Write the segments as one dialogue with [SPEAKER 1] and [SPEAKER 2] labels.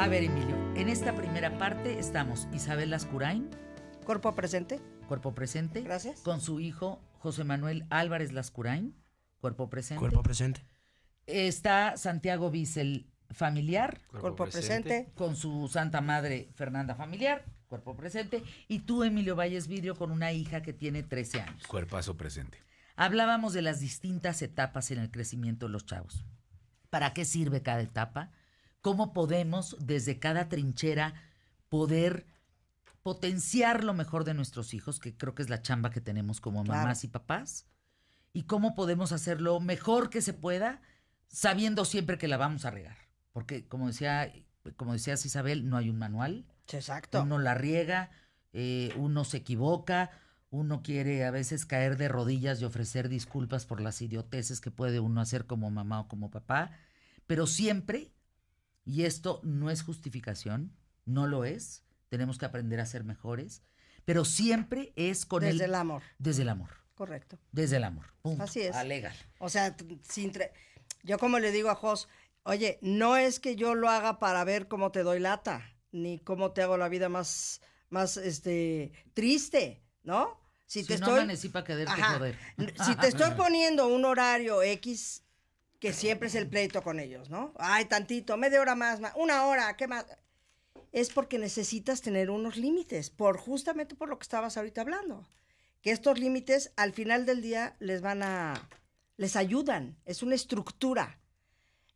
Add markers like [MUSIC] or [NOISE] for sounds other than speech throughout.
[SPEAKER 1] A ver, Emilio, en esta primera parte estamos Isabel Lascurain. Cuerpo presente. Cuerpo presente. Gracias. Con su hijo José Manuel Álvarez Lascurain. Cuerpo presente. Cuerpo presente. Está Santiago Bisel, familiar. Cuerpo, presente. Con su santa madre Fernanda Familiar. Cuerpo presente. Y tú, Emilio Valles Vidrio, con una hija que tiene 13 años. Cuerpazo presente. Hablábamos de las distintas etapas en el crecimiento de los chavos. ¿Para qué sirve cada etapa? cómo podemos desde cada trinchera poder potenciar lo mejor de nuestros hijos, que creo que es la chamba que tenemos como mamás y papás, y cómo podemos hacerlo mejor que se pueda, sabiendo siempre que la vamos a regar. Porque como decía, como decías Isabel, no hay un manual. Exacto. Uno la riega, eh, uno se equivoca, uno quiere a veces caer de rodillas y ofrecer disculpas por las idioteces que puede uno hacer como mamá o como papá, pero siempre y esto no es justificación, no lo es. Tenemos que aprender a ser mejores, pero siempre es con el. el amor. Desde el amor. Correcto. Desde el amor. Así es. legal
[SPEAKER 2] O sea, sin yo como le digo a Jos, oye, no es que yo lo haga para ver cómo te doy lata, ni cómo te hago la vida más, más este, triste, ¿no? Si, te estoy... Si te estoy [LAUGHS] poniendo un horario X que siempre es el pleito con ellos, ¿no? Ay, tantito, media hora más, una hora, ¿qué más? Es porque necesitas tener unos límites, por justamente por lo que estabas ahorita hablando. Que estos límites al final del día les van a, les ayudan, es una estructura.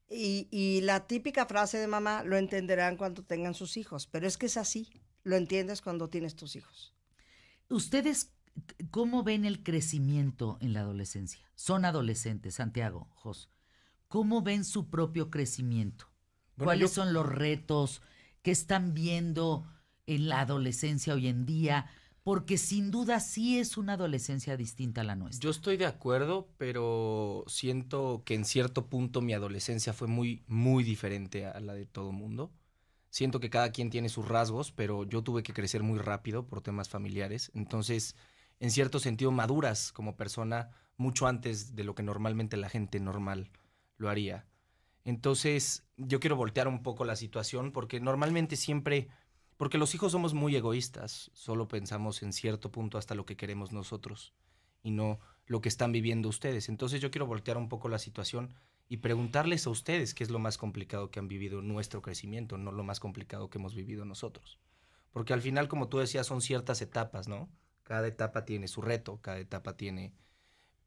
[SPEAKER 2] Y, y la típica frase de mamá lo entenderán cuando tengan sus hijos, pero es que es así, lo entiendes cuando tienes tus hijos.
[SPEAKER 1] ¿Ustedes cómo ven el crecimiento en la adolescencia? Son adolescentes, Santiago, Jos. ¿Cómo ven su propio crecimiento? ¿Cuáles son los retos que están viendo en la adolescencia hoy en día? Porque sin duda sí es una adolescencia distinta a la nuestra.
[SPEAKER 3] Yo estoy de acuerdo, pero siento que en cierto punto mi adolescencia fue muy, muy diferente a la de todo mundo. Siento que cada quien tiene sus rasgos, pero yo tuve que crecer muy rápido por temas familiares. Entonces, en cierto sentido, maduras como persona mucho antes de lo que normalmente la gente normal lo haría. Entonces, yo quiero voltear un poco la situación porque normalmente siempre, porque los hijos somos muy egoístas, solo pensamos en cierto punto hasta lo que queremos nosotros y no lo que están viviendo ustedes. Entonces, yo quiero voltear un poco la situación y preguntarles a ustedes qué es lo más complicado que han vivido nuestro crecimiento, no lo más complicado que hemos vivido nosotros. Porque al final, como tú decías, son ciertas etapas, ¿no? Cada etapa tiene su reto, cada etapa tiene,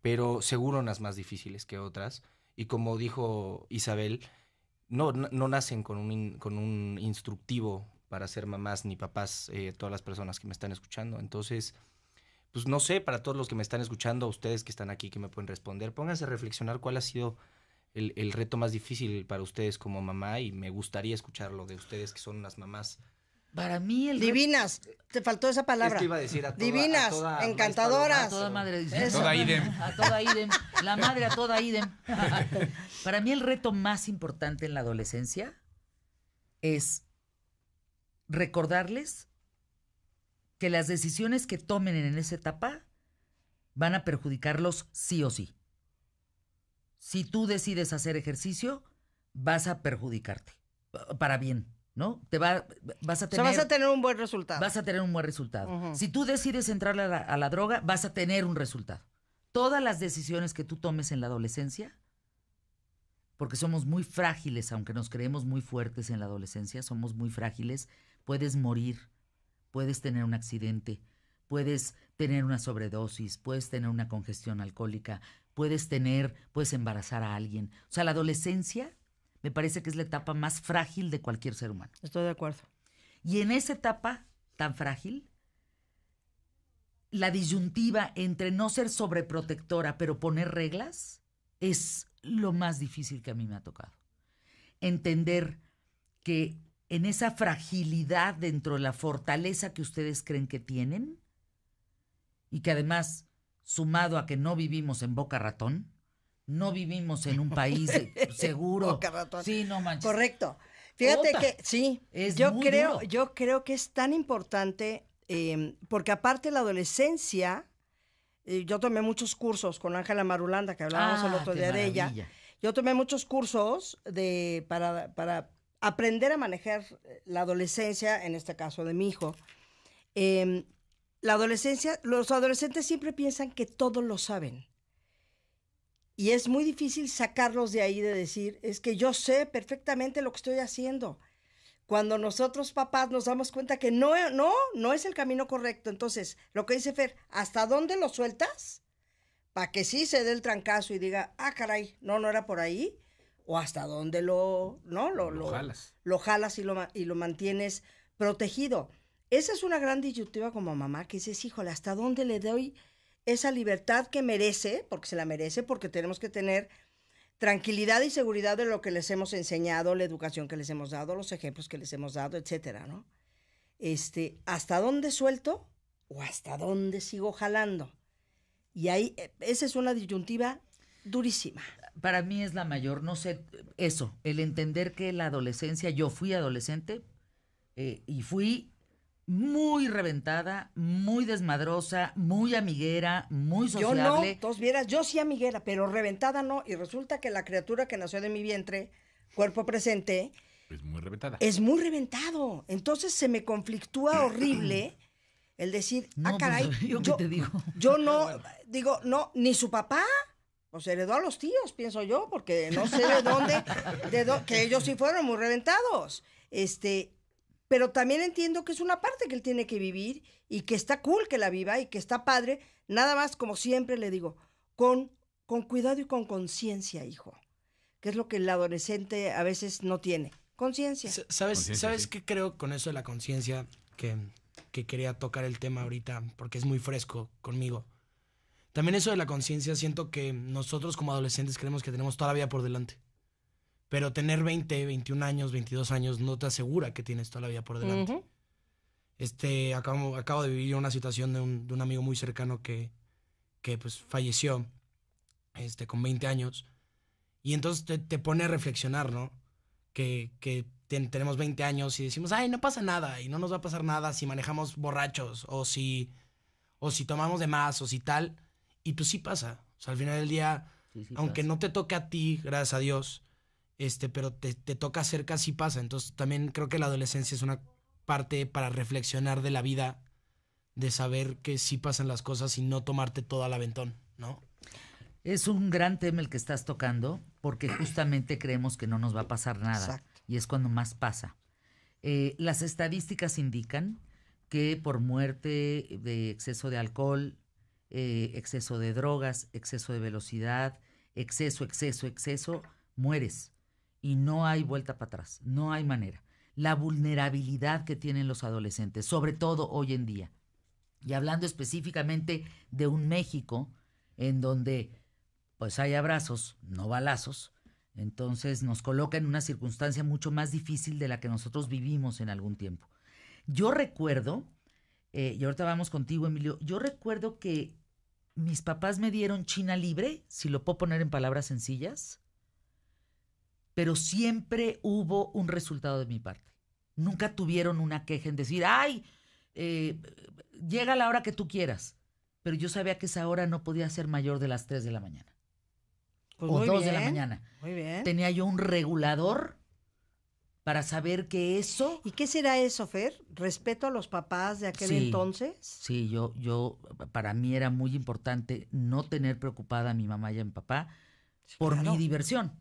[SPEAKER 3] pero seguro unas más difíciles que otras y como dijo Isabel, no, no nacen con un, con un instructivo para ser mamás ni papás eh, todas las personas que me están escuchando. Entonces, pues no sé, para todos los que me están escuchando, ustedes que están aquí, que me pueden responder, pónganse a reflexionar cuál ha sido el, el reto más difícil para ustedes como mamá y me gustaría escucharlo de ustedes que son unas mamás
[SPEAKER 2] para mí el Divinas. Te faltó esa palabra. Divinas, encantadoras. A toda
[SPEAKER 1] A toda idem. [LAUGHS] La madre a toda idem. [LAUGHS] Para mí el reto más importante en la adolescencia es recordarles que las decisiones que tomen en esa etapa van a perjudicarlos sí o sí. Si tú decides hacer ejercicio, vas a perjudicarte. Para bien. ¿no? Te va, vas a tener... vas a tener
[SPEAKER 2] un buen resultado. Vas
[SPEAKER 1] a tener un buen resultado. Si tú decides entrar a la, a la, droga, vas a tener un resultado. Todas las decisiones que tú tomes en la adolescencia, porque somos muy frágiles, aunque nos creemos muy fuertes en la adolescencia, somos muy frágiles, puedes morir, puedes tener un accidente, puedes tener una sobredosis, puedes tener una congestión alcohólica, puedes tener, puedes embarazar a alguien. O sea, la adolescencia me parece que es la etapa más frágil de cualquier ser humano. Estoy de acuerdo. Y en esa etapa tan frágil, la disyuntiva entre no ser sobreprotectora, pero poner reglas, es lo más difícil que a mí me ha tocado. Entender que en esa fragilidad dentro de la fortaleza que ustedes creen que tienen, y que además, sumado a que no vivimos en boca ratón, no mm. vivimos en un [LAUGHS] país seguro. sí, no manches. Correcto.
[SPEAKER 2] Fíjate que
[SPEAKER 1] sí, yo creo,
[SPEAKER 2] yo creo que es tan importante em, porque aparte la adolescencia, eh, yo tomé muchos cursos con Ángela Marulanda que hablábamos el ah, otro día de ella. Yo tomé muchos cursos de para, para aprender a manejar eh, la adolescencia, en este caso de mi hijo. Em, la adolescencia, los adolescentes siempre piensan que todos lo saben. Y es muy difícil sacarlos de ahí de decir, es que yo sé perfectamente lo que estoy haciendo. Cuando nosotros papás nos damos cuenta que no, no, no es el camino correcto. Entonces, lo que dice Fer, ¿hasta dónde lo sueltas? Para que sí se dé el trancazo y diga, ah, caray, no, no era por ahí. O hasta dónde lo, ¿no? Lo, lo, jalas. Lo jalas y lo, y lo mantienes protegido. Esa es una gran disyuntiva como mamá que dices, híjole, ¿hasta dónde le doy? esa libertad que merece, porque se la merece, porque tenemos que tener tranquilidad y seguridad de lo que les hemos enseñado, la educación que les hemos dado, los ejemplos que les hemos dado, etcétera, ¿no? Este, ¿hasta dónde suelto o hasta
[SPEAKER 1] dónde sigo jalando? Y ahí, e, esa es una disyuntiva durísima. Para mí es la mayor, no sé, eso, el entender que la adolescencia, yo fui adolescente eh, y fui muy reventada, muy desmadrosa, muy amiguera, muy sociable. Yo no,
[SPEAKER 2] todos vieras, yo sí amiguera, pero reventada no. Y resulta que la criatura que nació de mi vientre, cuerpo presente...
[SPEAKER 4] Es muy reventada.
[SPEAKER 1] Es
[SPEAKER 2] muy reventado. Entonces se me conflictúa horrible [CLEARS THROAT] el decir, ah, pues, caray,
[SPEAKER 1] [LAUGHS] yo, te digo?
[SPEAKER 2] yo no, [LAUGHS] digo, no, ni su papá, pues heredó a los tíos, pienso yo, porque no sé de dónde, de que ellos sí fueron muy reventados. Este, pero también entiendo que es una parte que él tiene que vivir y que está cool que la viva y que está padre, nada más como siempre le digo, con, con cuidado y con conciencia, hijo, que es lo que el adolescente a veces no tiene, conciencia. ¿Sabes, ¿sabes
[SPEAKER 5] qué creo con eso de la conciencia que, que quería tocar el tema ahorita, porque es muy fresco conmigo? También eso de la conciencia, siento que nosotros como adolescentes creemos que tenemos todavía por delante. Pero tener 20, 21 años, 22 años no te asegura que tienes toda la vida por delante. Este, acabo, acabo de vivir una situación de un, amigo muy cercano que, que pues falleció este, con 20 años. Y entonces te, pone a reflexionar, ¿no? Que, tenemos 20 años y decimos, ay, no pasa nada y no nos va a pasar nada si manejamos borrachos o si, o si tomamos de más o si tal. Y pues sí pasa. O sea, al final del día, aunque no te toque a ti, gracias a Dios, este, pero te, toca hacer casi pasa. Entonces también creo que la adolescencia es una parte para reflexionar de la vida, de saber que sí
[SPEAKER 1] pasan las cosas y no tomarte todo al aventón, ¿no? Es un gran tema el que estás tocando, porque justamente creemos que no nos va a pasar nada. Y es cuando más pasa. Eh, las estadísticas indican que por muerte de exceso de alcohol, eh, exceso de drogas, exceso de velocidad, exceso, exceso, exceso, mueres y no hay vuelta para atrás, no hay manera. La vulnerabilidad que tienen los adolescentes, sobre todo hoy en día. Y hablando específicamente de un México en donde pues hay abrazos, no balazos, entonces nos coloca en una circunstancia mucho más difícil de la que nosotros vivimos en algún tiempo. Yo recuerdo, eh, y ahorita vamos contigo, Emilio, yo recuerdo que mis papás me dieron China libre, si lo puedo poner en palabras sencillas, pero siempre hubo un resultado de mi parte. Nunca tuvieron una queja en decir, ay, eh, llega la hora que tú quieras. Pero yo sabía que esa hora no podía ser mayor de las 3 de la mañana. Pues o 2 de la mañana. Tenía yo un regulador para saber que eso... ¿Y qué será eso, Fer? ¿Respeto a los papás de aquel entonces? Sí, yo, yo, para mí era muy importante no tener preocupada a mi mamá y a mi papá por mi diversión.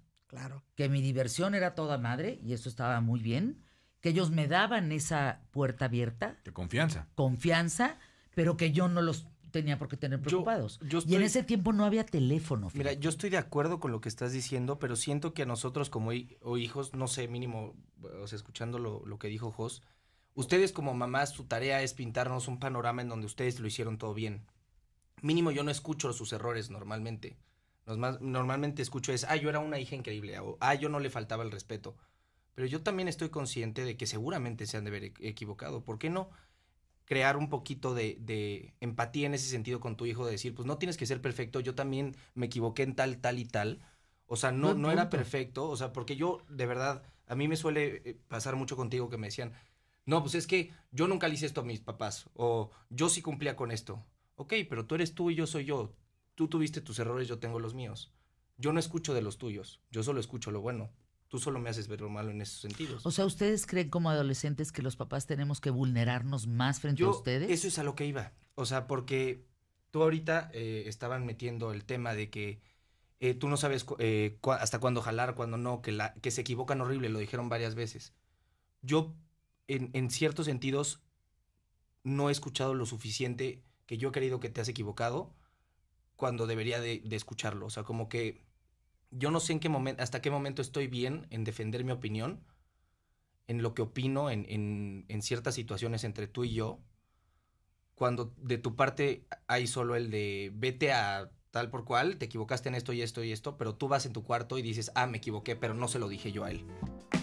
[SPEAKER 1] Que mi diversión era toda madre y eso estaba muy bien. Que ellos me daban esa puerta abierta. De confianza. Confianza, pero que yo no los tenía por qué tener preocupados. y en ese tiempo no había teléfono. Mira, yo estoy de acuerdo con lo
[SPEAKER 3] que estás diciendo, pero siento que a nosotros como hijos, no sé, mínimo, o sea, escuchando lo, lo que dijo Jos, ustedes como mamás, su tarea es pintarnos un panorama en donde ustedes lo hicieron todo bien. Mínimo yo no escucho sus errores normalmente normalmente escucho es, ah, yo era una hija increíble, o ah, yo no le faltaba el respeto. Pero yo también estoy consciente de que seguramente se han de haber e, equivocado. ¿Por qué no crear un poquito de, empatía en ese sentido con tu hijo? De decir, pues no tienes que ser perfecto, yo también me equivoqué en tal, tal y tal. O sea, no, no, no era perfecto. O sea, porque yo, de verdad, a mí me suele eh, pasar mucho contigo que me decían, no, pues es que yo nunca le hice esto a mis papás, o yo sí cumplía con esto. Ok, pero tú eres tú y yo soy yo tú tuviste tus errores, yo tengo los míos. Yo no escucho de los tuyos, yo solo escucho lo bueno. Tú solo me haces ver lo malo en esos sentidos.
[SPEAKER 1] O sea, ¿ustedes creen como adolescentes que los papás tenemos que vulnerarnos más frente a ustedes? Eso
[SPEAKER 3] es a lo que iba. O sea, porque tú ahorita eh, estaban metiendo el tema de que eh, tú no sabes eh, hasta cuándo jalar, cuándo no, que, la, que se equivocan horrible, lo dijeron varias veces. Yo, en, en ciertos sentidos, no he escuchado lo suficiente que yo he querido que te has equivocado cuando debería de, escucharlo. O sea, como que yo no sé en qué momento, hasta qué momento estoy bien en defender mi opinión, en lo que opino en, ciertas situaciones entre tú y yo, cuando de tu parte hay solo el de vete a tal por cual, te equivocaste en esto y esto y esto, pero tú vas en tu cuarto y dices, ah, me equivoqué, pero no se lo dije yo a él.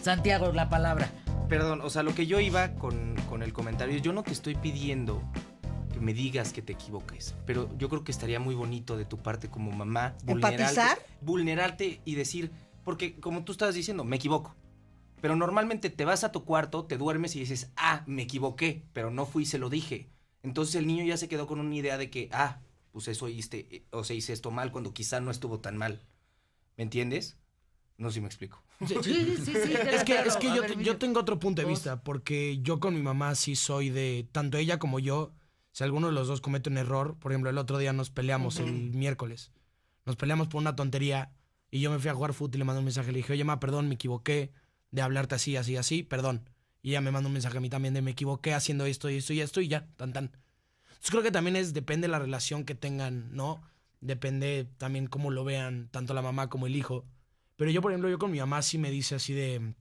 [SPEAKER 1] Santiago, la palabra.
[SPEAKER 3] Perdón, o sea, lo que yo iba con, con el comentario, yo no te estoy pidiendo me digas que te equivoques. Pero yo creo que estaría muy bonito de tu parte como mamá vulnerarte, vulnerarte y decir, porque como tú estabas diciendo, me equivoco. Pero normalmente te vas a tu cuarto, te duermes y dices, ah, me equivoqué, pero no fui, se lo dije. Entonces el niño ya se quedó con una idea de que, ah, pues eso hice, eh, o se hice esto mal cuando quizá no estuvo tan mal. ¿Me entiendes? No sé si me explico. [LAUGHS]
[SPEAKER 5] es que, yo, yo, tengo otro punto de vista, porque yo con mi mamá sí soy de, tanto ella como yo, si alguno de los dos comete un error, por ejemplo, el otro día nos peleamos el miércoles, nos peleamos por una tontería y yo me fui a jugar fútbol y le mandé un mensaje, le dije, oye, ma, perdón, me equivoqué de hablarte así, así, así, perdón. Y ella me mandó un mensaje a mí también de me equivoqué haciendo esto y esto y esto y ya, tan, tan. Entonces creo que también es, depende la relación que tengan, ¿no? Depende también cómo lo vean tanto la mamá como el hijo. Pero yo, por ejemplo, yo con mi mamá sí me dice así de,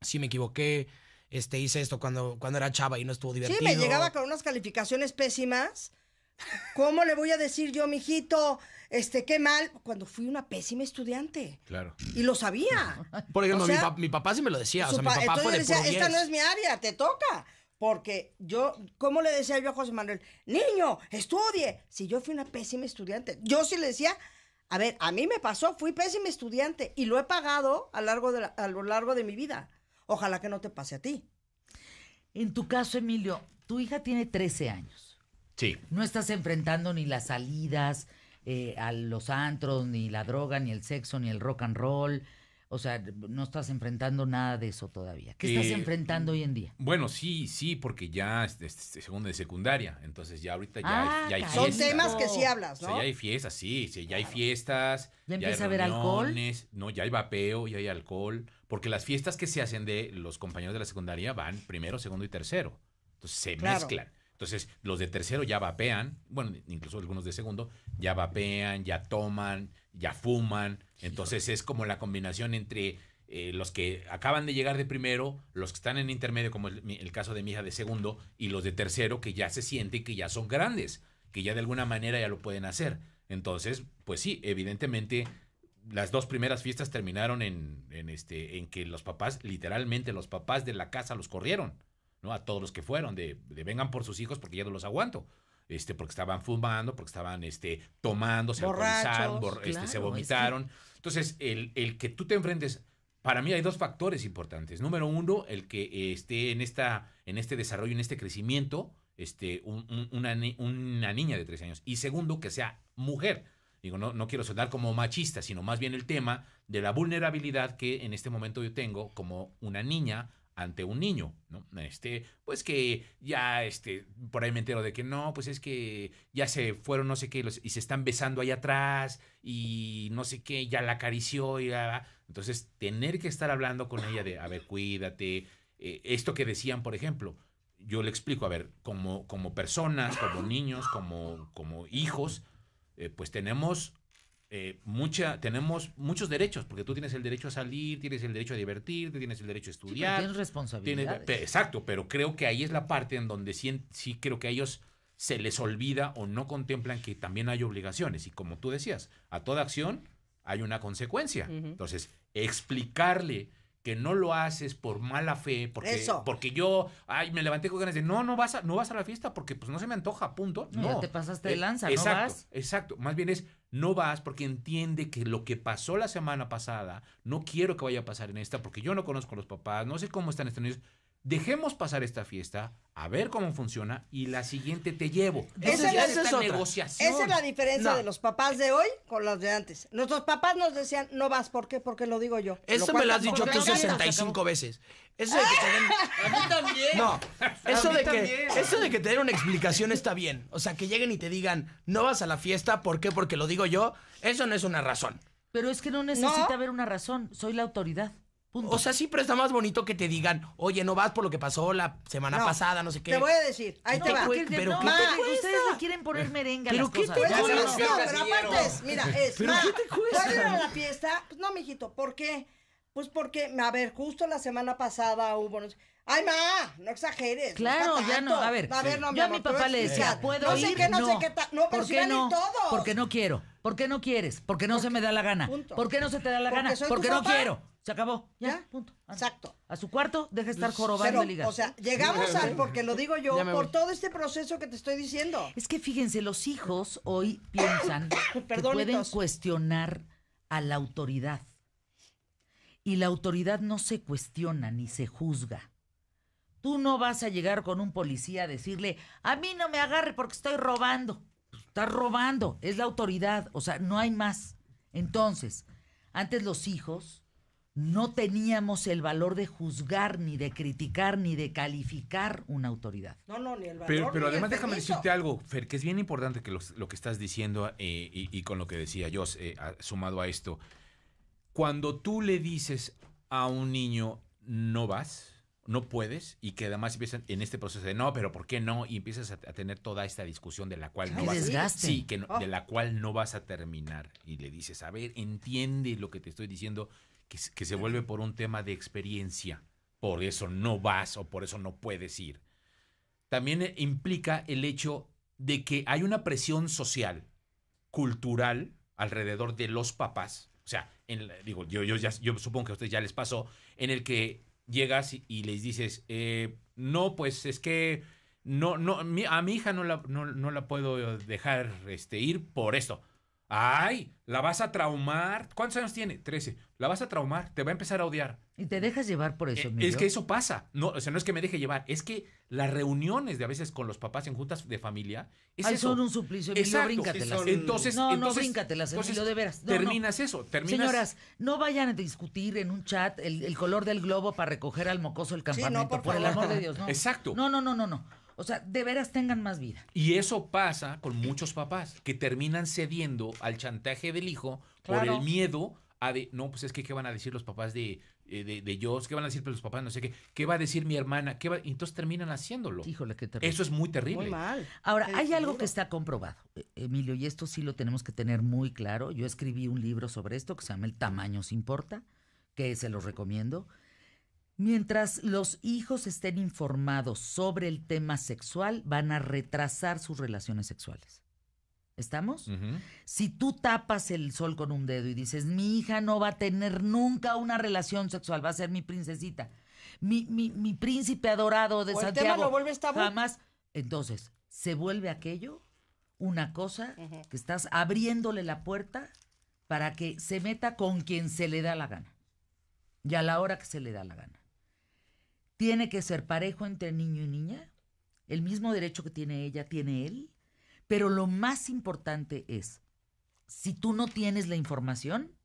[SPEAKER 5] sí me equivoqué, este, hice esto cuando, cuando era chava y no estuvo divertido. Sí, me llegaba
[SPEAKER 2] con unas calificaciones pésimas. ¿Cómo le voy a decir yo, mijito? Este, qué mal, cuando fui una pésima estudiante. Claro. Y lo sabía. [LAUGHS] Por ejemplo,
[SPEAKER 5] mi, papá sí me lo decía. O sea, mi papá fue decía, esta no es
[SPEAKER 2] mi área, te toca. Porque yo, ¿cómo le decía yo a José Manuel? Niño, estudie. Si yo fui una pésima estudiante, yo sí le decía, a ver, a mí me pasó, fui pésima estudiante y lo he pagado a, largo de a lo largo de mi vida. Ojalá que no te pase a ti.
[SPEAKER 1] En tu caso, Emilio, tu hija tiene 13 años. Sí. No estás enfrentando ni las salidas eh, a los antros, ni la droga, ni el sexo, ni el rock and roll. O sea, no estás enfrentando nada de eso todavía. ¿Qué estás eh, enfrentando hoy en día?
[SPEAKER 4] Bueno, sí, sí, porque ya es, segundo de secundaria, entonces ya ahorita ya, ah, hay, ya Son temas que sí hablas, ¿no? ya hay fiestas, sí, ya hay fiestas. Ya empieza a haber alcohol. No, ya hay vapeo, ya hay alcohol, porque las fiestas que se hacen de los compañeros de la secundaria van primero, segundo y tercero. Entonces se mezclan. Entonces, los de tercero ya vapean, bueno, incluso algunos de segundo, ya vapean, ya toman, ya fuman. Entonces es como la combinación entre eh, los que acaban de llegar de primero, los que están en intermedio, como el, el, caso de mi hija de segundo, y los de tercero que ya se sienten que ya son grandes, que ya de alguna manera ya lo pueden hacer. Entonces, pues sí, evidentemente las dos primeras fiestas terminaron en, en este, en que los papás, literalmente los papás de la casa los corrieron. A todos los que fueron, de, vengan por sus hijos porque ya no los aguanto. Este, porque estaban fumando, porque estaban este, tomando, se alcoholizaron, este, se vomitaron. Entonces, el, que tú te enfrentes, para mí hay dos factores importantes. Número uno, el que esté en, esta, en este desarrollo, en este crecimiento, este, una, una, niña de 13 años. Y segundo, que sea mujer. Digo, no, no quiero sonar como machista, sino más bien el tema de la vulnerabilidad que en este momento yo tengo como una niña ante un niño, ¿no? Este, pues que ya, este, por ahí me entero de que no, pues es que ya se fueron no sé qué los, y se están besando ahí atrás y no sé qué, ya la acarició y ya, ah, entonces tener que estar hablando con ella de, a ver, cuídate, eh, esto que decían, por ejemplo, yo le explico, a ver, como, como personas, como niños, como, como hijos, eh, pues tenemos eh, mucha, tenemos muchos derechos, porque tú tienes el derecho a salir, tienes el derecho a divertirte, tienes el derecho a estudiar. tienes responsabilidades. exacto, pero creo que ahí es la parte en donde sí, creo que a ellos se les olvida o no contemplan que también hay obligaciones. Y como tú decías, a toda acción hay una consecuencia. Entonces, explicarle que no lo haces por mala fe, porque, porque yo ay, me levanté con ganas de no, no vas a, no vas a la fiesta porque pues no se me antoja, punto. No, te pasaste de eh, lanza, Exacto, más bien es no vas porque entiende que lo que pasó la semana pasada, no quiero que vaya a pasar en esta, porque yo no conozco a los papás, no sé cómo están estos niños dejemos pasar esta fiesta, a ver cómo funciona y la siguiente te llevo. esa, es negociación. Esa es la
[SPEAKER 2] diferencia de los papás de hoy con los de antes. Nuestros papás nos decían, no vas, ¿por qué? Porque lo digo yo. Eso me lo has dicho tú 65 veces. Eso de que te
[SPEAKER 1] [LAUGHS] también. No,
[SPEAKER 5] eso, de eso de que una explicación está bien. O sea, que lleguen y te digan, no vas a la fiesta, ¿por qué? Porque lo digo yo. Eso no es una razón.
[SPEAKER 1] Pero es que no necesita haber una razón. Soy la autoridad. O sea, sí, pero
[SPEAKER 5] está más bonito que te digan, oye, no vas por lo que pasó la semana pasada, no sé qué. Te voy a
[SPEAKER 1] decir, ahí te va. Pero, ¿qué te cuesta? Ustedes le quieren poner merengue a las cosas. Te cuesta? pero aparte mira, es, ¿Pero qué te cuesta? ir a la fiesta?
[SPEAKER 2] Pues no, mijito, ¿por qué? Pues porque, a ver, justo la semana pasada hubo... Ay, ma, no exageres. Claro, ya no. A ver, a ver no, yo a mi papá le decía, puedo no sé qué, no, sé qué tal. No, pero ¿Por pues qué no? Porque
[SPEAKER 1] no quiero. ¿Por qué no quieres? Porque no se me da la gana. ¿Por qué no se te da la gana? Porque no quiero se acabó, ya, punto. Exacto. A su cuarto, deja estar jorobando el O sea, llegamos al, porque lo digo yo, por todo este proceso que te estoy diciendo. Es que fíjense, los hijos hoy piensan [COUGHS] que pueden cuestionar a la autoridad. Y la autoridad no se cuestiona ni se juzga. Tú no vas a llegar con un policía a decirle, a mí no me agarre porque estoy robando. Pues, estás robando, es la autoridad, o sea, no hay más. Entonces, antes los hijos no teníamos el valor de juzgar, ni de criticar, ni de calificar una autoridad. No, no, ni el valor. Pero, pero además déjame decirte
[SPEAKER 4] algo, Fer, que es bien importante que lo que estás diciendo eh, y, con lo que decía yo, eh, sumado a esto, cuando tú le dices a un niño, no vas, no puedes, y que además empiezan en este proceso de, no, pero ¿por qué no? Y empiezas a, tener toda esta discusión de la cual no vas Sí, que de oh. la cual no vas a terminar. Y le dices, a ver, entiende lo que te estoy diciendo que, se vuelve por un tema de experiencia. Por eso no vas o por eso no puedes ir. También eh, implica el hecho de que hay una presión social, cultural, alrededor de los papás. O sea, digo, yo, yo, yo supongo que a ustedes ya les pasó, en el que llegas y les dices, eh, no, pues es que no, no, a mi hija no la, puedo dejar este, ir por esto. Ay, la vas a traumar. ¿Cuántos años tiene? Trece. La vas a traumar, te va a empezar a odiar.
[SPEAKER 1] Y te dejas llevar por eso. Eh, es que eso
[SPEAKER 4] pasa. No, o sea, no es que me deje llevar, es que las reuniones de a veces con los papás en juntas de familia es son un suplicio, Emilio, Entonces, no, no bríncatelas, entonces, de veras. terminas eso, terminas. Señoras,
[SPEAKER 1] no vayan a discutir en un chat el, color del globo para recoger al mocoso el campamento, por, por el amor de Dios, no. Exacto. No, no, no, no, no. O sea, de veras tengan más vida. Y eso pasa con muchos
[SPEAKER 4] papás que terminan cediendo al chantaje del hijo por el miedo a de, no, pues es que qué van a decir los papás de, eh, de, de Dios, qué van a decir pues, los papás, no sé qué, qué va a decir mi hermana, qué y entonces terminan haciéndolo. Híjole, que Eso es
[SPEAKER 1] muy terrible. Ahora, hay algo que está comprobado, eh, Emilio, y esto sí lo tenemos que tener muy claro. Yo escribí un libro sobre esto que se llama El tamaño se importa, que se los recomiendo. Mientras los hijos estén informados sobre el tema sexual, van a retrasar sus relaciones sexuales. ¿Estamos? Si tú tapas el sol con un dedo y dices, mi hija no va a tener nunca una relación sexual, va a ser mi princesita, mi, príncipe adorado de o Santiago. El tema lo vuelve Jamás. Entonces, se vuelve aquello una cosa que estás abriéndole la puerta para que se meta con quien se le da la gana y a la hora que se le da la gana tiene que ser parejo entre niño y niña, el mismo derecho que tiene ella, tiene él, pero lo más importante es, si tú no tienes la información,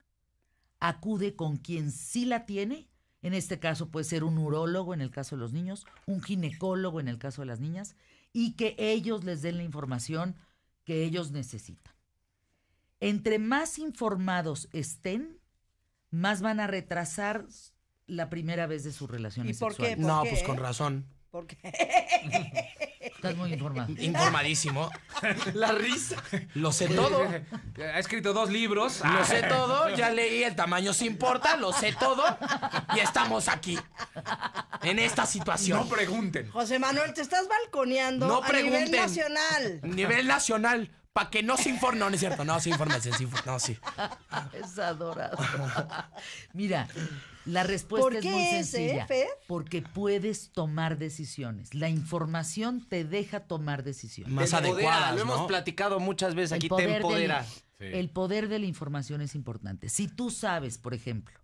[SPEAKER 1] acude con quien sí la tiene, en este caso puede ser un urólogo en el caso de los niños, un ginecólogo en el caso de las niñas, y que ellos les den la información que ellos necesitan. Entre más informados estén, más van a retrasar la primera vez de su relación ¿Y por Qué? no, pues con razón.
[SPEAKER 2] ¿Por qué? Estás
[SPEAKER 1] muy informado.
[SPEAKER 5] [LAUGHS] Informadísimo. [LAUGHS] La risa. Lo sé todo. Ha escrito dos libros. Lo sé ah. todo. Ya leí El tamaño se
[SPEAKER 2] importa. Lo sé todo.
[SPEAKER 5] Y estamos aquí. En esta situación. No pregunten.
[SPEAKER 2] José Manuel, te estás balconeando no a pregunten. nivel nacional. Nivel
[SPEAKER 5] nacional. Para que no se informe. No, no es cierto. No, se informe Se No, sí.
[SPEAKER 1] Es adorado. Mira, la respuesta es muy sencilla. porque puedes tomar decisiones. La información te deja tomar decisiones. Más adecuada. adecuadas. lo hemos platicado muchas veces aquí, te empodera. El poder de la información es importante. Si tú sabes, por ejemplo,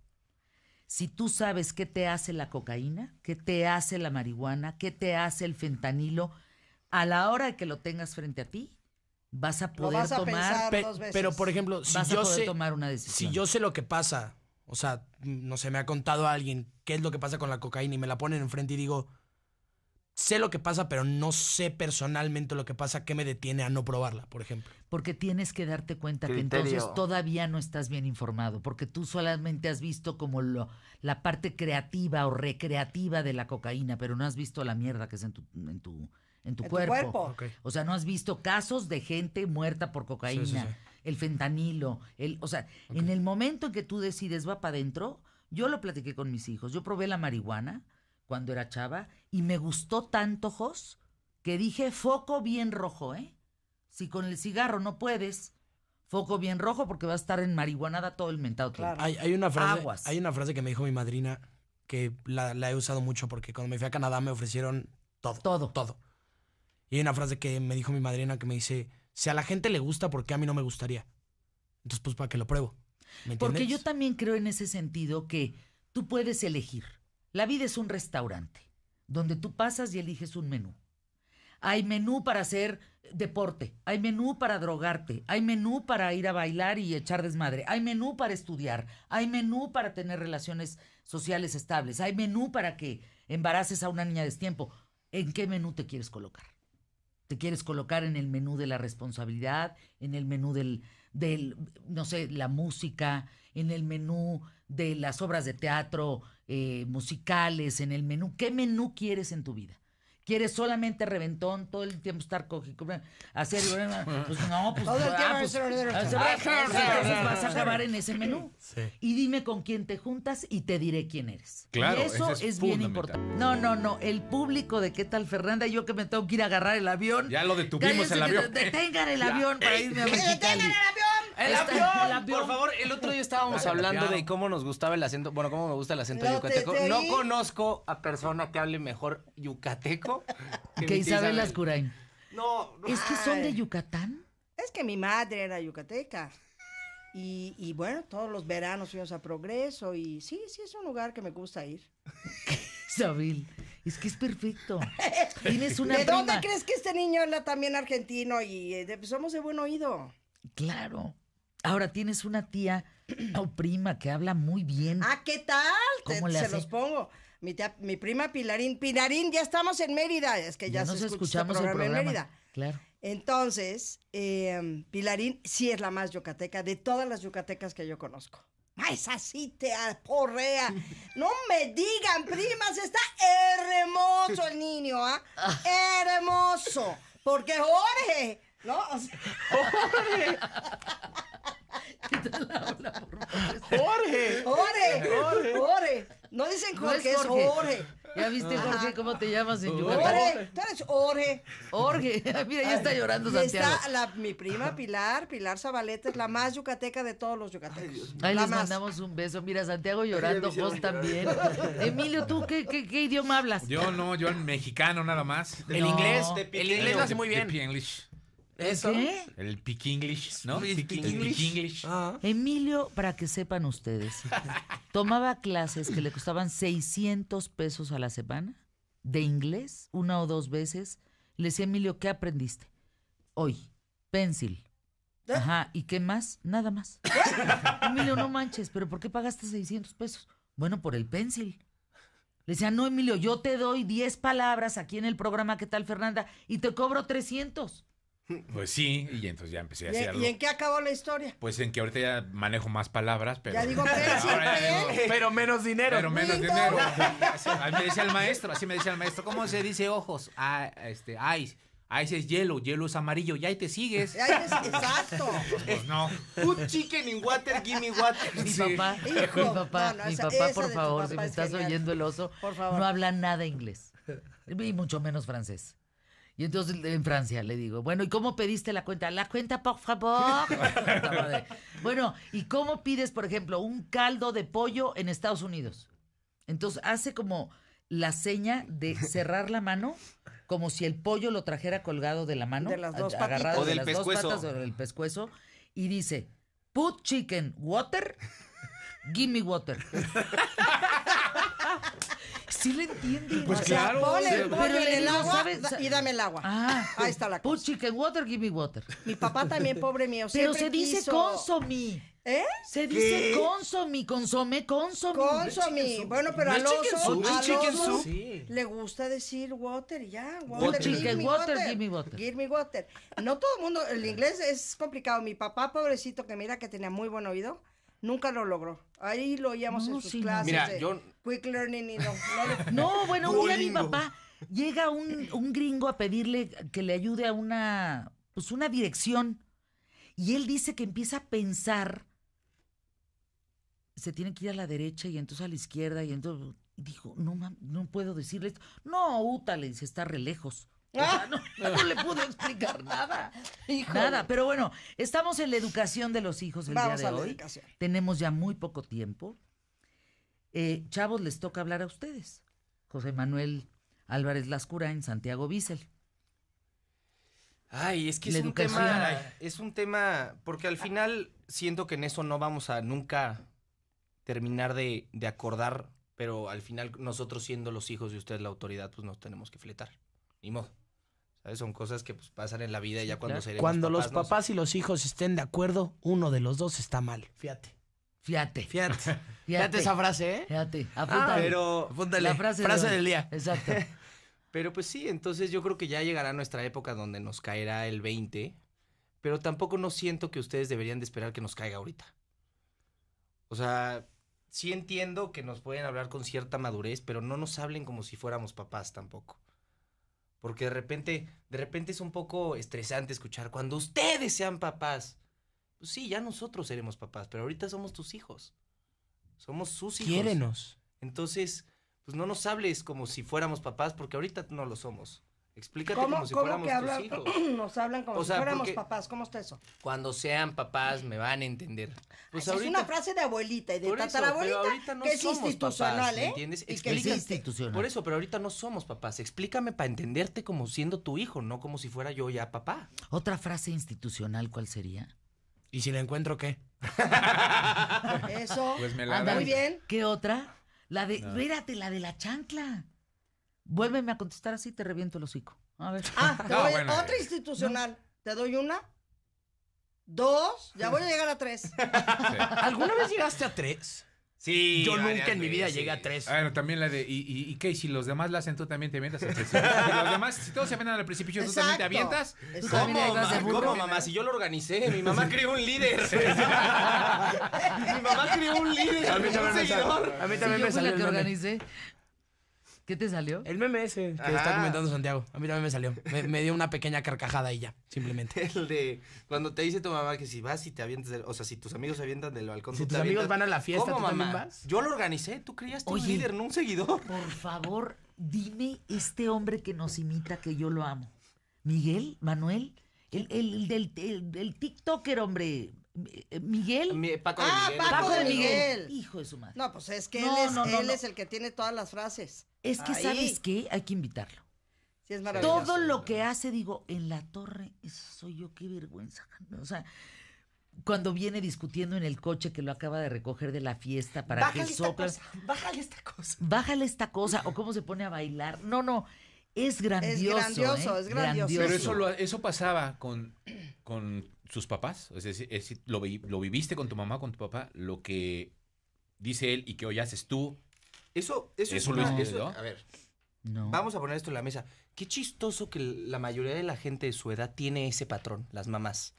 [SPEAKER 1] si tú sabes qué te hace la cocaína, qué te hace la marihuana, qué te hace el fentanilo, a la hora de que lo tengas frente a ti, vas a poder tomar. pero por ejemplo, si yo sé, tomar una decisión. Si yo sé lo que pasa
[SPEAKER 5] o sea, no sé, me ha contado a alguien qué es lo que pasa con la cocaína y me la ponen enfrente y digo, sé lo que pasa, pero no sé personalmente lo que pasa, qué me detiene a no probarla, por
[SPEAKER 1] ejemplo. Porque tienes que darte cuenta que entonces todavía no estás bien informado, porque tú solamente has visto como lo, la parte creativa o recreativa de la cocaína, pero no has visto la mierda que es en tu... En tu en tu cuerpo. O sea, no has visto casos de gente muerta por cocaína el fentanilo, el, o sea, en el momento en que tú decides va para adentro, yo lo platiqué con mis hijos, yo probé la marihuana cuando era chava y me gustó tanto, Jos, que dije foco bien rojo, ¿eh? Si con el cigarro no puedes, foco bien rojo porque va a estar en marihuanada todo el mentado claro. Hay, una frase,
[SPEAKER 5] hay una frase que me dijo mi madrina que la, la, he usado mucho porque cuando me fui a Canadá me ofrecieron todo. Todo. Todo. Y hay una frase que me dijo mi madrina que me dice, si a la
[SPEAKER 1] gente le gusta, ¿por qué a mí no me gustaría? Entonces, pues para qué lo pruebo. Porque yo también creo en ese sentido que tú puedes elegir. La vida es un restaurante donde tú pasas y eliges un menú. Hay menú para hacer deporte, hay menú para drogarte, hay menú para ir a bailar y echar desmadre, hay menú para estudiar, hay menú para tener relaciones sociales estables, hay menú para que embaraces a una niña de tiempo. ¿En qué menú te quieres colocar? te quieres colocar en el menú de la responsabilidad, en el menú del, del no sé, la música, en el menú de las obras de teatro eh, musicales, en el menú. ¿Qué menú quieres en tu vida? ¿Quieres solamente reventón, todo el tiempo estar cogico, hacer pues no, pues, vas a acabar en ese menú. Y dime con quién te juntas y te diré quién eres. Claro, y eso, es, bien importante. No, no, no, el público de qué tal Fernanda, yo que me tengo que ir a agarrar el avión. Ya
[SPEAKER 4] lo detuvimos el avión.
[SPEAKER 1] Detengan el [LAUGHS] avión para irme a ¡Que ¡Detengan el avión! El Por favor, el otro día estábamos hablando de cómo
[SPEAKER 3] nos gustaba el acento, bueno, cómo me gusta el acento yucateco. No conozco a persona que hable mejor
[SPEAKER 1] yucateco [LAUGHS] que, Isabel Ascurain. No, Es que son de Yucatán.
[SPEAKER 2] Es que mi madre era yucateca. Y, bueno, todos los veranos fuimos a Progreso y sí, sí es un lugar que me gusta ir.
[SPEAKER 1] [LAUGHS] Isabel, es que es perfecto. [LAUGHS] Tienes una ¿De dónde crees
[SPEAKER 2] que este niño habla también argentino y eh, pues somos de buen oído?
[SPEAKER 1] Claro. Ahora tienes una tía [CLEARS THROAT] o prima que habla
[SPEAKER 2] muy bien. Ah, ¿qué tal? ¿Cómo le se los pongo. Mi, tía, mi prima Pilarín, Pilarín, ya estamos en Mérida, es que ya, se este escuchamos el programa. en Mérida. Claro. Entonces, em, Pilarín sí es la más yucateca de todas las yucatecas que yo conozco. Ah, es así te Porrea. [LAUGHS] No me digan, primas, está hermoso el niño, ¿ah? [LAUGHS] Hermoso. Porque Jorge, ¿no? Jorge. [LAUGHS]
[SPEAKER 1] [LAUGHS] Jorge. Jorge. Jorge. Jorge. No dicen Jorge, es, Jorge. Ya viste, Jorge, cómo te llamas en Yucatán. Jorge.
[SPEAKER 2] Tú eres Jorge. Jorge. [LAUGHS] Mira, ya está llorando Santiago. Santiago. Está mi prima Pilar, Pilar Zabaleta, es la más yucateca de todos los yucatecos.
[SPEAKER 1] Ahí les mandamos un beso. Mira, Santiago llorando, Jos vos también. [LAUGHS] Emilio, ¿tú qué, idioma hablas? Yo no, yo en
[SPEAKER 4] mexicano nada más. El inglés. el inglés lo hace muy bien.
[SPEAKER 1] Eso. ¿Qué?
[SPEAKER 4] El Pick English, ¿no? Pick English.
[SPEAKER 1] Ah. Emilio, para que sepan ustedes, [LAUGHS] tomaba clases que le costaban 600 pesos a la semana de inglés, una o dos veces. Le decía, Emilio, ¿qué aprendiste? Hoy, pencil. ¿Eh? Ajá, ¿y qué más? Nada más. [LAUGHS] Emilio, no manches, ¿pero por qué pagaste 600 pesos? Bueno, por el pencil. Le decía, no, Emilio, yo te doy 10 palabras aquí en el programa, ¿qué tal, Fernanda? Y te cobro 300.
[SPEAKER 4] Pues sí, y entonces ya empecé a hacerlo. ¿Y
[SPEAKER 1] en qué acabó la historia?
[SPEAKER 4] Pues en que ahorita ya manejo más palabras, pero. Ya digo, [LAUGHS] pero menos dinero. Pero menos dinero. [LAUGHS] Así me decía el maestro, así me decía el maestro, ¿cómo se dice ojos? Ah, este, ice, Ice es hielo, hielo es amarillo, y ahí te sigues. exacto.
[SPEAKER 2] [LAUGHS] Pues, pues
[SPEAKER 3] no. Put chicken in water, give me water. Mi
[SPEAKER 4] papá,
[SPEAKER 1] mi papá, mi papá, por favor, si me estás oyendo el oso, por favor. no habla nada inglés. Y mucho menos francés. Y entonces en Francia le digo, bueno, ¿y cómo pediste la cuenta? La cuenta, por favor. [LAUGHS] bueno, ¿y cómo pides, por ejemplo, un caldo de pollo en Estados Unidos? Entonces hace como la seña de cerrar la mano, como si el pollo lo trajera colgado de la mano. De O de las Dos patas, o del pescuezo. Y dice, put chicken water, give me water. [LAUGHS] Sí le entienden. Pues o sea, Ponle, pero el agua y dame el agua. Ah, ahí está la cosa. Put chicken water, give me water. Mi papá también, pobre mío. Pero se dice consomé, ¿Eh? Se dice consomí, consome, consomí. Consomí. Bueno, pero al oso, al
[SPEAKER 2] le gusta decir water y ya. Water, chicken water, give me water. Give me water. No todo el mundo, el inglés es complicado. Mi papá, pobrecito, que mira que tenía muy buen oído nunca lo logró. Ahí lo oíamos en sus clases. Mira, yo... Quick learning y no. No, [LAUGHS] bueno, un día mi
[SPEAKER 1] papá llega un, gringo a pedirle que le ayude a una, pues una dirección. Y él dice que empieza a pensar, se tiene que ir a la derecha y entonces a la izquierda y entonces dijo, no, no puedo decirle esto. No, Uta, le dice, está re lejos. [LAUGHS] no, le pude explicar nada. Nada, pero bueno, estamos en la educación de los hijos el día de hoy. Tenemos ya muy poco tiempo. Eh, chavos, les toca hablar a ustedes. José Manuel Álvarez Lascura en Santiago Bissell. Ay, es que es un tema.
[SPEAKER 3] Es un tema. Porque al final siento que en eso no vamos a nunca terminar de, de acordar, pero al final nosotros siendo los hijos de ustedes la autoridad, pues nos tenemos que fletar. Ni modo. Son cosas que pues, pasan en la vida ya cuando Cuando los papás y los
[SPEAKER 5] hijos estén de acuerdo, uno de los dos está mal. Fíjate. Fíjate. Fíjate. [LAUGHS] esa frase, ¿eh? Fíjate. Ah, pero La frase, frase del día. Exacto. [LAUGHS]
[SPEAKER 3] pero pues sí, entonces yo creo que ya llegará nuestra época donde nos caerá el 20, pero tampoco no siento que ustedes deberían de esperar que nos caiga ahorita. O sea, sí entiendo que nos pueden hablar con cierta madurez, pero no nos hablen como si fuéramos papás tampoco. Porque de repente, de repente es un poco estresante escuchar cuando ustedes sean papás. Pues sí, ya nosotros seremos papás, pero ahorita somos tus hijos. Somos sus hijos. Quiérenos. Entonces, pues no nos hables como si fuéramos papás, porque ahorita no lo somos. Explícate ¿Cómo, como si fuéramos tus hijos.
[SPEAKER 2] [CLEARS THROAT] Nos hablan como si fuéramos papás. ¿Cómo está eso?
[SPEAKER 3] Cuando sean papás me van a entender. Pues es una
[SPEAKER 2] frase de abuelita y de tatarabuelita
[SPEAKER 3] que es institucional, papás, ¿eh? ¿Entiendes? institucional. Por eso, pero ahorita no somos papás. Explícame para entenderte como siendo tu hijo, no como si fuera yo ya papá. Otra frase institucional, ¿cuál sería? ¿Y si la encuentro qué?
[SPEAKER 1] [LAUGHS] eso. Pues me la bien. ¿Qué otra? La de, no. la de la chancla. Vuélveme a contestar así, te reviento el hocico. A ver. Ah, [LAUGHS] otra eh, institucional. Te doy una.
[SPEAKER 2] Dos. Ya voy a llegar a tres.
[SPEAKER 1] [LAUGHS] ¿Alguna vez llegaste a tres?
[SPEAKER 4] Sí. Yo nunca en mi vida llegué a tres. Bueno, también la de. Y, y, qué, si los demás la hacen, tú también te avientas a tres. Si los demás, si todos se avientan al precipicio, tú también te avientas. ¿Cómo, mamá? ¿Cómo, mamá? Si yo lo
[SPEAKER 3] organicé, mi mamá creó un líder. [LAUGHS]
[SPEAKER 4] mi mamá creó un líder. A mí
[SPEAKER 5] también me salió. la que organicé. ¿Qué te salió? El meme ese que está comentando Santiago. A mí también me salió. Me, dio una pequeña carcajada y ya, simplemente.
[SPEAKER 3] [LAUGHS] El de cuando te dice tu mamá que si vas y te avientas, o sea, si tus amigos se avientan del balcón. Si tus amigos van a la fiesta, ¿tú También vas? Yo lo organicé, tú
[SPEAKER 1] creías un líder, no un seguidor. Por favor, dime este hombre que nos imita que yo lo amo. Miguel, Manuel, el, del el TikToker, hombre. Eh, ah, Miguel. Paco, de Miguel. Paco, de Miguel. Hijo de su madre.
[SPEAKER 2] No, pues es que él, es, el que tiene todas las frases. Es que, ¿sabes
[SPEAKER 1] qué? Hay que invitarlo. Todo lo que hace, digo, en la torre, eso soy yo, qué vergüenza. O sea, cuando viene discutiendo en el coche que lo acaba de recoger de la fiesta para que sopla. bájale esta cosa. Bájale esta cosa. O cómo se pone a bailar. No, no. Es grandioso. Es grandioso, ¿eh? es grandioso.
[SPEAKER 4] Pero eso, pasaba con, con sus papás, es decir, lo, viviste con tu mamá, con tu papá, lo que dice él y que hoy haces tú. Eso, eso, es A
[SPEAKER 3] ver, vamos a poner esto en la mesa. Qué chistoso que la mayoría de la gente de su edad tiene ese patrón, las mamás.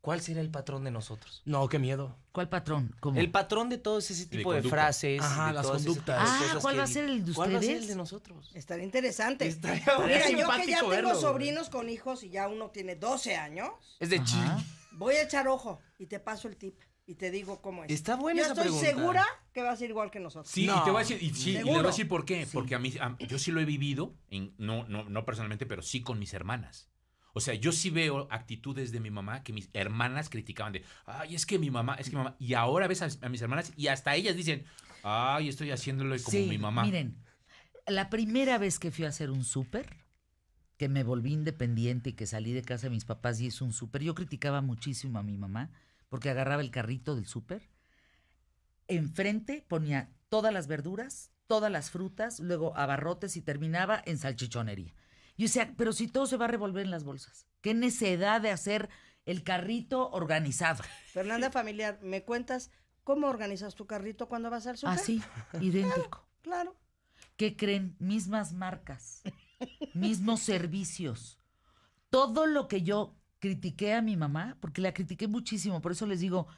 [SPEAKER 5] ¿Cuál será el patrón de nosotros? No, qué miedo. ¿Cuál patrón? ¿Cómo? El
[SPEAKER 3] patrón de todo ese tipo de, frases. las conductas. Ah, ¿cuál va a ser el de ustedes? ¿Cuál va a ser el de
[SPEAKER 2] nosotros? Estaría interesante. Estaría Mira, yo que ya tengo sobrinos con hijos y ya uno tiene 12 años. Es de ching. Voy a echar ojo y te paso el tip y te digo cómo es. Está buena esa pregunta. estoy segura que va a ser igual que nosotros. Sí, y te voy a decir, por qué.
[SPEAKER 4] Porque a mí, yo sí lo he vivido, no, no, no personalmente, pero sí con mis hermanas. O sea, yo sí veo actitudes de mi mamá que mis hermanas criticaban de, ay, es que mi mamá, es que mi mamá. Y ahora ves a, mis hermanas y hasta ellas dicen, ay, estoy haciéndolo como mi mamá. Miren,
[SPEAKER 1] la primera vez que fui a hacer un súper, que me volví independiente y que salí de casa de mis papás y hice un súper, yo criticaba muchísimo a mi mamá porque agarraba el carrito del súper. Enfrente ponía todas las verduras, todas las frutas, luego abarrotes y terminaba en salchichonería. Yo sea pero si todo se va a revolver en las bolsas, ¿qué necesidad de hacer el carrito organizado? Fernanda Familiar, ¿me cuentas cómo organizas tu carrito cuando vas al súper? Así, [LAUGHS] idéntico. Claro, que ¿Qué creen? Mismas marcas, [LAUGHS] mismos servicios. Todo lo que yo critiqué a mi mamá, porque la critiqué muchísimo, por eso les digo,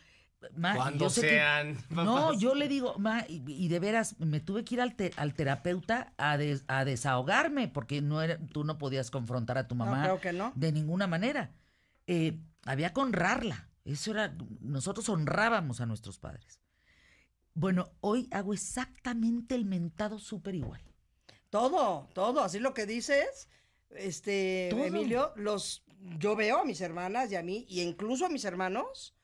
[SPEAKER 1] cuando sean. [LAUGHS] no, yo le digo, y, de veras, me tuve que ir al, terapeuta a, a, desahogarme, porque no tú no podías confrontar a tu mamá. que no. De ninguna manera. Eh, había que honrarla. Eso era, nosotros honrábamos a nuestros padres. Bueno, hoy hago exactamente el mentado súper igual. Todo, todo, así lo que
[SPEAKER 2] dices, este, Emilio, los, yo veo a mis hermanas y a mí, y incluso a mis hermanos,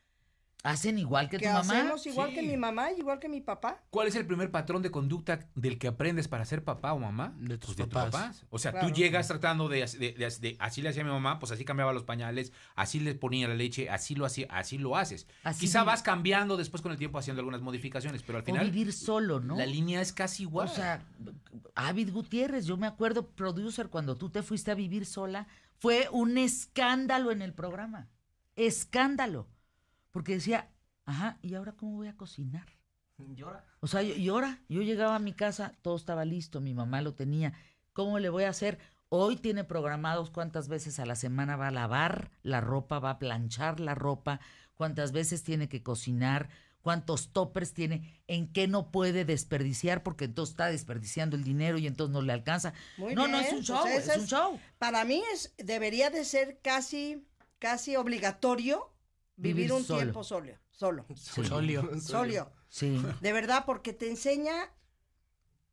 [SPEAKER 1] ¿Hacen igual que, tu mamá? Hacemos igual que mi
[SPEAKER 2] mamá, igual que mi papá.
[SPEAKER 4] ¿Cuál es el primer patrón de conducta del que aprendes para ser papá o mamá? De tus, pues papás. O sea, tú llegas tratando de, así le hacía mi mamá, pues así cambiaba los pañales, así le ponía la leche, así lo hacía, así lo haces. Quizá vas cambiando después con el tiempo haciendo algunas modificaciones, pero al final. vivir
[SPEAKER 1] solo, ¿no? La línea es casi igual. O sea, Avid Gutiérrez, yo me acuerdo, producer, cuando tú te fuiste a vivir sola, fue un escándalo en el programa. Escándalo porque decía, ajá, ¿y ahora cómo voy a cocinar? [LAUGHS] Llora. O sea, y ahora, Yo llegaba a mi casa, todo estaba listo, mi mamá lo tenía. ¿Cómo le voy a hacer? Hoy tiene programados cuántas veces a la semana va a lavar la ropa, va a planchar la ropa, cuántas veces tiene que cocinar, cuántos toppers tiene, en qué no puede desperdiciar, porque entonces está desperdiciando el dinero y entonces no le alcanza. no, no, es un pues show, es, un
[SPEAKER 2] show. Para mí es, debería de ser casi, casi obligatorio Vivir, un tiempo solo Solo. [LAUGHS] solo Solio. [LAUGHS] Sí. De verdad, porque te enseña.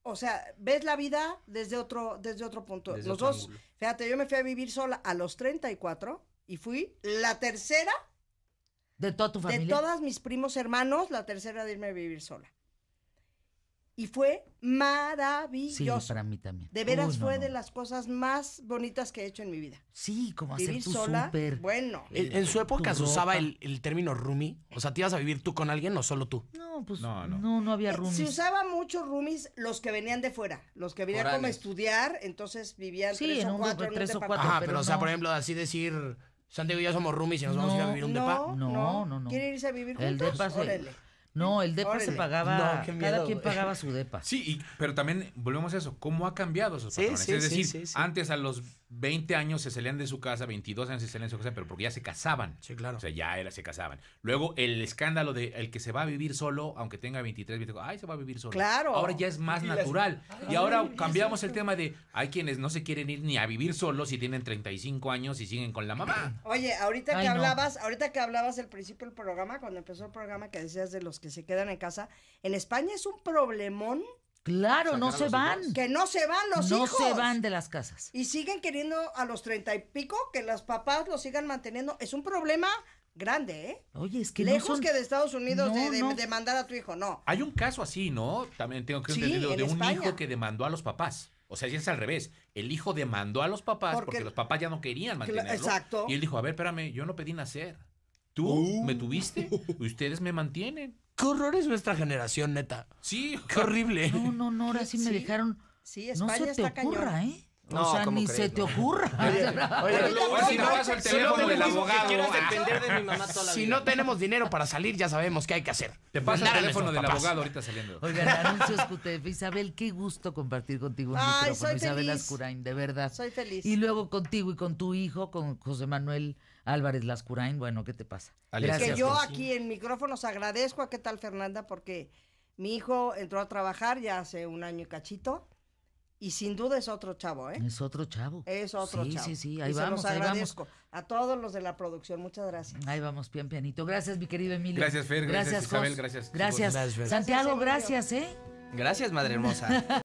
[SPEAKER 2] O sea, ves la vida desde otro, desde otro punto. los dos, fíjate, yo me fui a vivir sola a los 34 y fui la tercera. De toda tu familia. De todas mis primos hermanos, la tercera de irme a vivir sola y fue maravilloso.
[SPEAKER 1] Sí, para mí también. De veras fue
[SPEAKER 2] de las cosas más bonitas que he hecho en mi vida. Sí, como hacer vivir tu sola, super, Bueno. Eh, en, su época se
[SPEAKER 5] usaba el, término roomie. O sea, ¿te ibas a vivir tú con alguien o solo tú? No, pues no,
[SPEAKER 2] no. no había eh, roomies. Se usaba mucho roomies los que venían de fuera, los que venían como a estudiar, entonces vivían
[SPEAKER 1] tres, o cuatro, en un tres o cuatro. Ajá, pero, o sea, por
[SPEAKER 5] ejemplo, así decir... Santiago y yo somos roomies y nos vamos a ir a vivir un
[SPEAKER 1] depa. No, no, no. ¿Quieren irse a vivir juntos? El depa no, el depa se pagaba,
[SPEAKER 4] cada quien pagaba su depa. Sí, pero también volvemos a eso, cómo ha cambiado esos patrones. es decir, antes a los 20 años se salían de su casa, 22 años se salían de su casa, pero porque ya se casaban. Sí, claro. O sea, ya era, se casaban. Luego el escándalo de el que se va a vivir solo, aunque tenga 23, 24, ay, se va a vivir solo. Claro. Ahora ya es más natural. Y ahora cambiamos el tema de hay quienes no se quieren ir ni a vivir solo si tienen 35 años y siguen con la mamá.
[SPEAKER 2] [CLEARS THROAT] Oye, ahorita que hablabas, ahorita que hablabas al principio del programa, cuando empezó el programa que decías de los que se quedan en casa, en España es un problemón
[SPEAKER 1] Claro, no se van.
[SPEAKER 2] Que no se van los hijos. No se van de las casas. Y siguen queriendo a los treinta y pico que las papás los sigan manteniendo. Es un problema grande, ¿eh?
[SPEAKER 1] Oye, es que lejos que de
[SPEAKER 2] Estados Unidos de, mandar a tu hijo, no.
[SPEAKER 4] Hay un caso así, ¿no? También tengo que de un hijo que demandó a los papás. O sea, si es al revés, el hijo demandó a los papás porque, los papás ya no querían mantenerlo. Exacto. Y él dijo, a ver, espérame, yo no pedí nacer. Tú oh. me tuviste, ustedes me mantienen qué horror es nuestra generación, neta.
[SPEAKER 1] Sí. Qué horrible. No, no, no, ahora sí me dejaron. Sí, España no se te ocurra, ¿eh? o sea, ni se te ocurra. [LAUGHS] Oye, oye, si no vas al teléfono del abogado. Ah. si
[SPEAKER 5] no tenemos dinero para salir, ya sabemos qué hay que hacer. Te pasa el teléfono del abogado ahorita saliendo. Oigan,
[SPEAKER 1] anuncios QTF. Isabel, qué gusto compartir contigo un Ay, Isabel feliz. Ascurain, de verdad.
[SPEAKER 2] Soy feliz. Y
[SPEAKER 1] luego contigo y con tu hijo, con José Manuel Álvarez Lascurain, bueno, ¿qué te pasa? yo aquí
[SPEAKER 2] en micrófonos agradezco a qué tal Fernanda porque mi hijo entró a trabajar ya hace un año y cachito. Y sin duda es otro chavo, ¿eh?
[SPEAKER 1] Es otro chavo. Es otro chavo. Sí, sí, sí. Ahí vamos,
[SPEAKER 2] A todos los de la producción, muchas gracias. Ahí vamos,
[SPEAKER 1] pian pianito. Gracias, mi querido Emilio. Gracias, Fer. Gracias, Gracias. Gracias. gracias. Santiago, gracias, ¿eh?
[SPEAKER 3] Gracias, madre hermosa.
[SPEAKER 1] [LAUGHS]